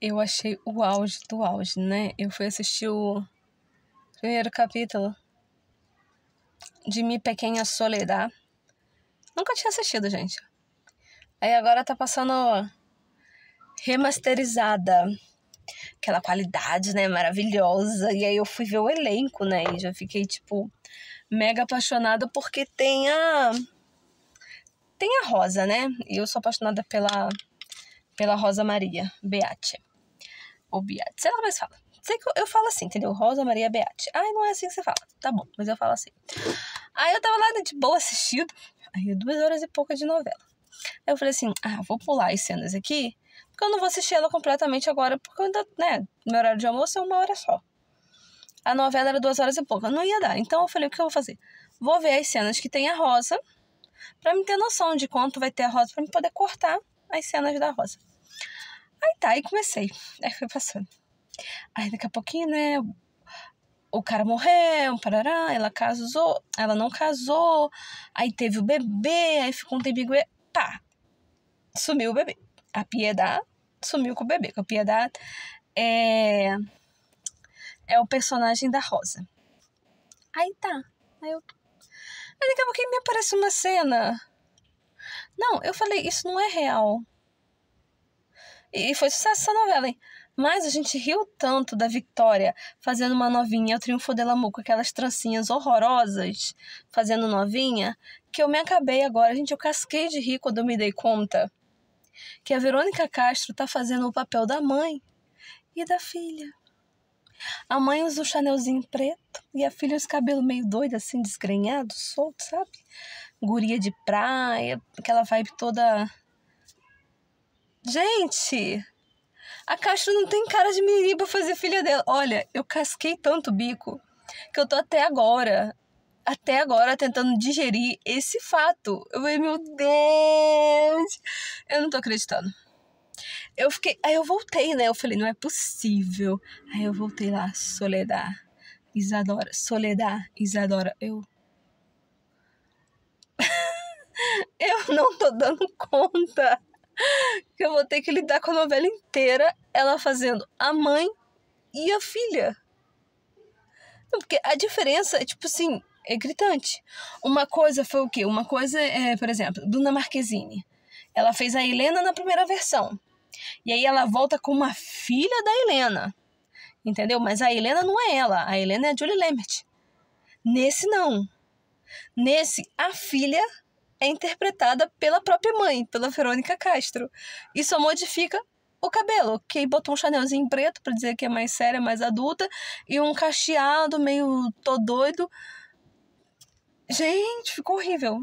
eu achei o auge do auge, né? Eu fui assistir o primeiro capítulo de Mi Pequena Soledad. Nunca tinha assistido, gente. Aí agora tá passando remasterizada. Aquela qualidade, né? Maravilhosa. E aí eu fui ver o elenco, né? E já fiquei, tipo, mega apaixonada porque tem a. Tem a Rosa, né? E eu sou apaixonada pela, pela Rosa Maria Beate ou Beate, sei lá como é que se fala. Sei que eu, eu falo assim, entendeu? Rosa Maria Beate. Ai, não é assim que você fala. Tá bom, mas eu falo assim. Aí eu tava lá né, de boa assistindo, aí duas horas e pouca de novela. Aí eu falei assim, ah, vou pular as cenas aqui, porque eu não vou assistir ela completamente agora, porque eu ainda, né, meu horário de almoço é uma hora só. A novela era duas horas e pouca, não ia dar. Então eu falei, o que eu vou fazer? Vou ver as cenas que tem a Rosa, para me ter noção de quanto vai ter a Rosa, para me poder cortar as cenas da Rosa. Aí comecei. Aí foi passando. Aí daqui a pouquinho, né? O cara morreu, parará, ela casou, ela não casou, aí teve o bebê, aí ficou um tempinho, pá, sumiu o bebê. A Piedade sumiu com o bebê, com a Piedade é, é o personagem da Rosa. Aí tá, aí eu... Aí daqui a pouquinho me aparece uma cena. Não, eu falei, isso não é real. E foi sucesso essa novela, hein? Mas a gente riu tanto da Victoria fazendo uma novinha, o Triunfo de Lamu, com aquelas trancinhas horrorosas, fazendo novinha, que eu me acabei agora. Gente, eu casquei de rir quando eu me dei conta que a Verônica Castro tá fazendo o papel da mãe e da filha. A mãe usa o chanelzinho preto e a filha os cabelos meio doido, assim, desgrenhado, solto, sabe? Guria de praia, aquela vibe toda Gente, a Castro não tem cara de para fazer filha dela. Olha, eu casquei tanto o bico que eu tô até agora, até agora tentando digerir esse fato. Eu falei, meu Deus, eu não tô acreditando. Eu fiquei, aí eu voltei, né? Eu falei, não é possível. Aí eu voltei lá, Soledad, Isadora, Soledad, Isadora. Eu, eu não tô dando conta que eu vou ter que lidar com a novela inteira, ela fazendo a mãe e a filha. Porque a diferença é tipo assim, é gritante. Uma coisa foi o quê? Uma coisa é, por exemplo, Duna Marquezine. Ela fez a Helena na primeira versão. E aí ela volta com uma filha da Helena. Entendeu? Mas a Helena não é ela, a Helena é a Julie Lambert. Nesse não. Nesse a filha é interpretada pela própria mãe, pela Verônica Castro. E só modifica o cabelo, que botou um chanelzinho preto para dizer que é mais séria, mais adulta, e um cacheado meio tô doido. Gente, ficou horrível.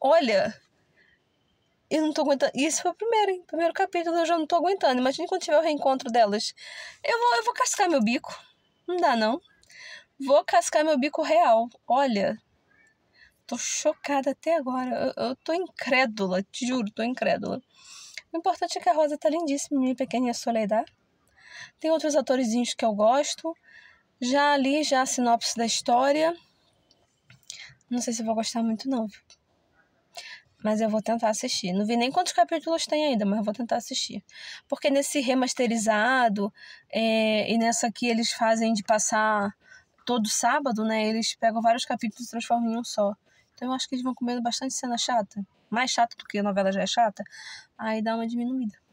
Olha, eu não tô aguentando. Isso foi o primeiro, hein? Primeiro capítulo eu já não tô aguentando. Imagina quando tiver o reencontro delas. Eu vou, eu vou cascar meu bico. Não dá, não. Vou cascar meu bico real. Olha, Tô chocada até agora. Eu, eu tô incrédula, te juro, tô incrédula. O importante é que a Rosa tá lindíssima, minha pequena Soledad. Tem outros atorezinhos que eu gosto. Já ali, já a sinopse da história. Não sei se vou gostar muito, não, viu? Mas eu vou tentar assistir. Não vi nem quantos capítulos tem ainda, mas vou tentar assistir. Porque nesse remasterizado é, e nessa aqui eles fazem de passar todo sábado, né, eles pegam vários capítulos e transformam em um só. Então eu acho que eles vão comendo bastante cena chata. Mais chata do que a novela já é chata. Aí dá uma diminuída.